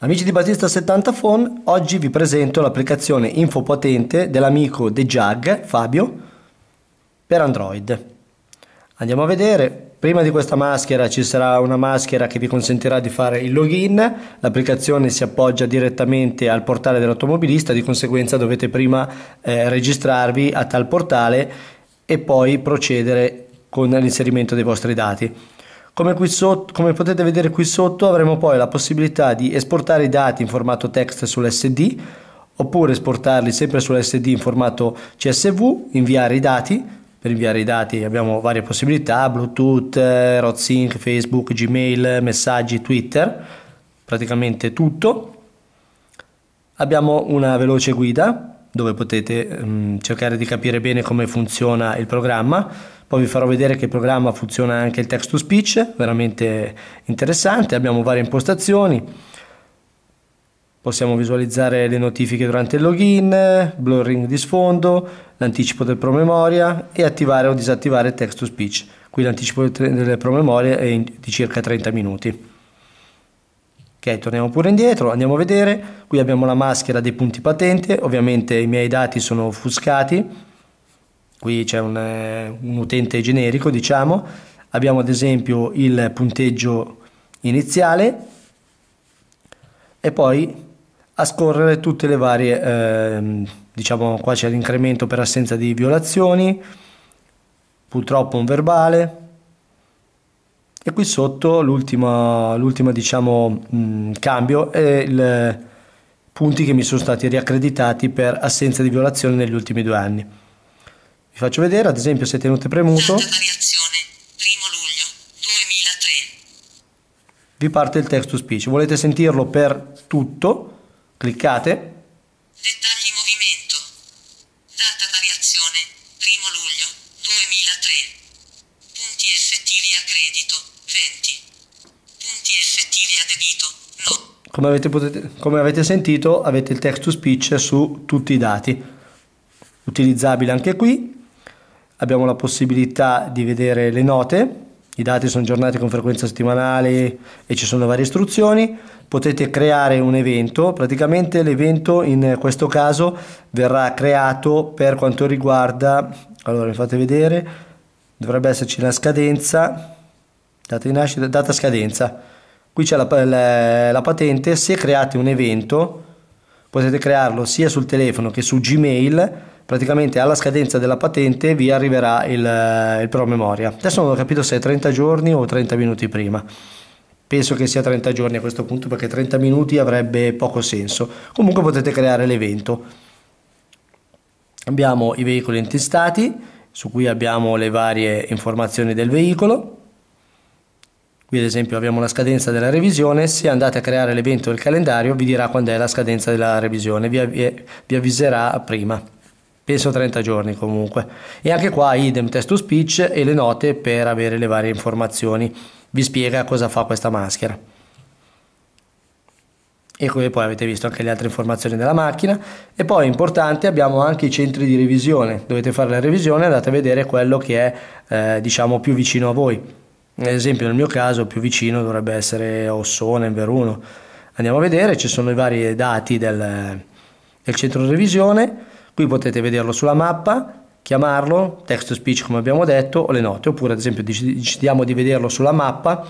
Amici di Batista 70 Phone, oggi vi presento l'applicazione InfoPotente dell'amico The Jag, Fabio, per Android. Andiamo a vedere, prima di questa maschera ci sarà una maschera che vi consentirà di fare il login, l'applicazione si appoggia direttamente al portale dell'automobilista, di conseguenza dovete prima eh, registrarvi a tal portale e poi procedere con l'inserimento dei vostri dati. Come, sotto, come, potete vedere qui sotto avremo poi la possibilità di esportare i dati in formato text sull'SD oppure esportarli sempre sull'SD in formato CSV, inviare i dati, per inviare i dati abbiamo varie possibilità, Bluetooth, eh, RotSync, Facebook, Gmail, messaggi, Twitter, praticamente tutto. Abbiamo una veloce guida dove potete mh, mm, cercare di capire bene come funziona il programma poi vi farò vedere che il programma funziona anche il text to speech, veramente interessante. Abbiamo varie impostazioni. Possiamo visualizzare le notifiche durante il login, blurring di sfondo, l'anticipo del promemoria e attivare o disattivare il text to speech. Qui l'anticipo del promemoria è di circa 30 minuti. Ok, torniamo pure indietro, andiamo a vedere. Qui abbiamo la maschera dei punti patente, ovviamente i miei dati sono offuscati qui c'è un, eh, un utente generico diciamo, abbiamo ad esempio il punteggio iniziale e poi a scorrere tutte le varie, eh, diciamo qua c'è l'incremento per assenza di violazioni, purtroppo un verbale e qui sotto l'ultimo diciamo, mh, mm, cambio è i eh, punti che mi sono stati riaccreditati per assenza di violazione negli ultimi due anni. Vi faccio vedere, ad esempio se tenete premuto... Vi parte il text to speech. Volete sentirlo per tutto? Cliccate. Dettagli movimento. Data variazione 1 luglio 2003. Punti effettivi a credito 20. Punti effettivi a debito no. Come avete, potete, come avete sentito avete il text to speech su tutti i dati. Utilizzabile anche qui abbiamo la possibilità di vedere le note, i dati sono aggiornati con frequenza settimanale e ci sono varie istruzioni, potete creare un evento, praticamente l'evento in questo caso verrà creato per quanto riguarda, allora mi fate vedere, dovrebbe esserci la scadenza, data di nascita, data scadenza, qui c'è la, la, la patente, se create un evento potete crearlo sia sul telefono che su Gmail praticamente alla scadenza della patente vi arriverà il, eh, il promemoria. Adesso non ho capito se è 30 giorni o 30 minuti prima. Penso che sia 30 giorni a questo punto perché 30 minuti avrebbe poco senso. Comunque potete creare l'evento. Abbiamo i veicoli intestati su cui abbiamo le varie informazioni del veicolo Qui ad esempio abbiamo la scadenza della revisione, se andate a creare l'evento del calendario vi dirà quando è la scadenza della revisione, vi, avvi- vi avviserà prima, penso 30 giorni comunque. E anche qua idem test to speech e le note per avere le varie informazioni, vi spiega cosa fa questa maschera. E come poi avete visto anche le altre informazioni della macchina. E poi importante abbiamo anche i centri di revisione, dovete fare la revisione andate a vedere quello che è eh, diciamo più vicino a voi ad esempio nel mio caso più vicino dovrebbe essere Ossone, Veruno. Andiamo a vedere, ci sono i vari dati del, del centro revisione, qui potete vederlo sulla mappa, chiamarlo, text to speech come abbiamo detto, o le note, oppure ad esempio decidiamo di vederlo sulla mappa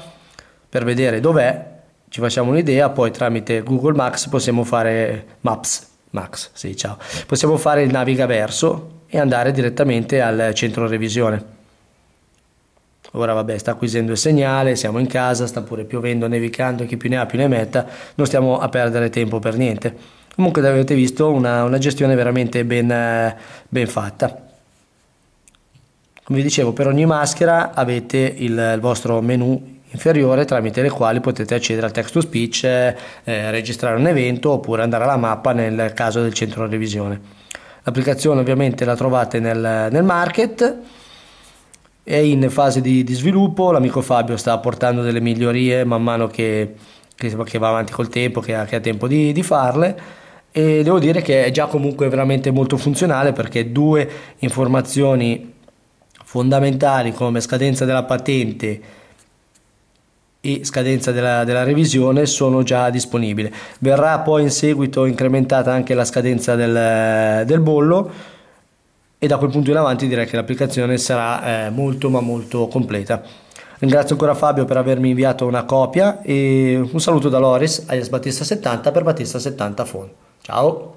per vedere dov'è, ci facciamo un'idea, poi tramite Google Maps possiamo fare Maps, Max, sì, ciao. Possiamo fare il naviga verso e andare direttamente al centro revisione ora vabbè sta acquisendo il segnale, siamo in casa, sta pure piovendo, nevicando, chi più ne ha più ne metta, non stiamo a perdere tempo per niente. Comunque avete visto una, una gestione veramente ben, ben fatta. Come vi dicevo, per ogni maschera avete il, il vostro menu inferiore tramite le quali potete accedere al text to speech, eh, eh registrare un evento oppure andare alla mappa nel caso del centro revisione. L'applicazione ovviamente la trovate nel, nel market è in fase di, di sviluppo, l'amico Fabio sta portando delle migliorie man mano che, che, che va avanti col tempo, che ha, che ha tempo di, di farle e devo dire che è già comunque veramente molto funzionale perché due informazioni fondamentali come scadenza della patente e scadenza della, della, revisione sono già disponibili. Verrà poi in seguito incrementata anche la scadenza del, del bollo e da quel punto in avanti direi che l'applicazione sarà eh, molto ma molto completa. Ringrazio ancora Fabio per avermi inviato una copia e un saluto da Loris alias Battista70 per Battista70 Phone. Ciao!